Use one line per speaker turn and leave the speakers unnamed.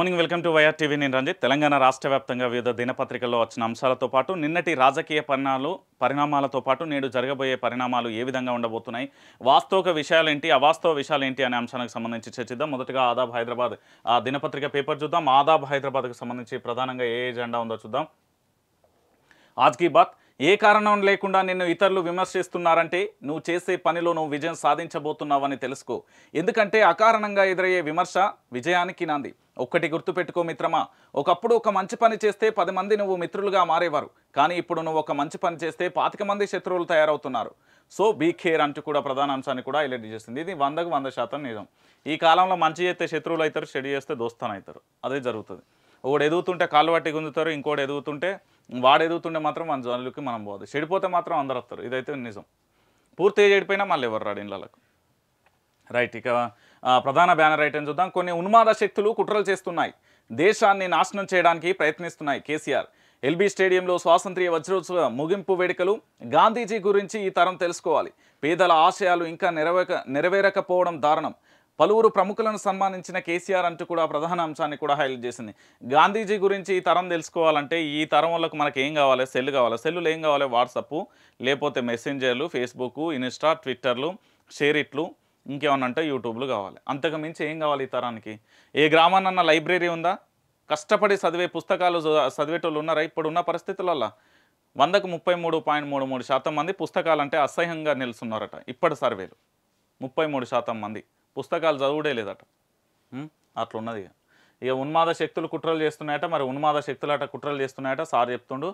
morning welcome to YR TV నేను రంజిత్ తెలంగాణ రాష్ట్ర వ్యాప్తంగా వివిధ దినపత్రికల్లో వచ్చిన అంశాలతో పాటు నిన్నటి రాజకీయ పరిణామాలు పరిణామాలతో పాటు నేడు జరగబోయే పరిణామాలు ఏ విధంగా ఉండబోతున్నాయి వాస్తవిక విషయాలేంటి అవాస్తవ విషయాలేంటి అనే అంశానికి సంబంధించి చర్చిద్దాం మొదటగా ఆదాబ్ హైదరాబాద్ దినపత్రిక పేపర్ చూద్దాం ఆదాబ్ హైదరాబాద్కు సంబంధించి ప్రధానంగా ఏ ఎజెండా ఉందో చూద్దాం కీ బాత్ ఏ కారణం లేకుండా నిన్ను ఇతరులు విమర్శిస్తున్నారంటే నువ్వు చేసే పనిలో నువ్వు విజయం సాధించబోతున్నావని తెలుసుకో ఎందుకంటే అకారణంగా ఎదురయ్యే విమర్శ విజయానికి నాంది ఒక్కటి గుర్తుపెట్టుకో మిత్రమా ఒకప్పుడు ఒక మంచి పని చేస్తే పది మంది నువ్వు మిత్రులుగా మారేవారు కానీ ఇప్పుడు నువ్వు ఒక మంచి పని చేస్తే పాతిక మంది శత్రువులు తయారవుతున్నారు సో బీ కేర్ అంటూ కూడా ప్రధాన అంశాన్ని కూడా హైలైట్ చేస్తుంది ఇది వందకు వంద శాతం నిజం ఈ కాలంలో మంచి చేస్తే శత్రువులు అవుతారు చెడు చేస్తే దోస్తాను అవుతారు అదే జరుగుతుంది ఒకడు ఎదుగుతుంటే కాలు పట్టి గుంజుతారు ఇంకోటి ఎదుగుతుంటే వాడు ఎదుగుతుంటే మాత్రం మన జనులకి మనం పోదు చెడిపోతే మాత్రం అందరు వస్తారు ఇదైతే నిజం పూర్తిగా చెడిపోయినా మళ్ళీ ఎవరు రాడు ఇళ్ళకు రైట్ ఇక ప్రధాన బ్యానర్ అని చూద్దాం కొన్ని ఉన్మాద శక్తులు కుట్రలు చేస్తున్నాయి దేశాన్ని నాశనం చేయడానికి ప్రయత్నిస్తున్నాయి కేసీఆర్ ఎల్బీ స్టేడియంలో స్వాతంత్ర్య వజ్రోత్సవ ముగింపు వేడుకలు గాంధీజీ గురించి ఈ తరం తెలుసుకోవాలి పేదల ఆశయాలు ఇంకా నెరవేక నెరవేరకపోవడం దారుణం పలువురు ప్రముఖులను సన్మానించిన కేసీఆర్ అంటూ కూడా ప్రధాన అంశాన్ని కూడా హైలైట్ చేసింది గాంధీజీ గురించి ఈ తరం తెలుసుకోవాలంటే ఈ తరం వాళ్ళకు మనకి ఏం కావాలి సెల్ కావాలి సెల్లులు ఏం కావాలి వాట్సప్ లేకపోతే మెసెంజర్లు ఫేస్బుక్ ఇన్స్టా ట్విట్టర్లు షేర్ ఇట్లు ఇంకేమన్నా అంటే యూట్యూబ్లు కావాలి అంతకుమించి ఏం కావాలి ఈ తరానికి ఏ గ్రామాన్న లైబ్రరీ ఉందా కష్టపడి చదివే పుస్తకాలు చదివేటోళ్ళు ఉన్నారా ఇప్పుడున్న పరిస్థితులల్లో వందకు ముప్పై మూడు పాయింట్ మూడు మూడు శాతం మంది పుస్తకాలంటే అసహ్యంగా నిలుస్తున్నారట ఇప్పటి సర్వేలు ముప్పై మూడు శాతం మంది పుస్తకాలు చదువుడే లేదట అట్లున్నది ఇక ఉన్మాద శక్తులు కుట్రలు చేస్తున్నాయట మరి ఉన్మాద శక్తులు అట కుట్రలు చేస్తున్నాయట సార్ చెప్తుండు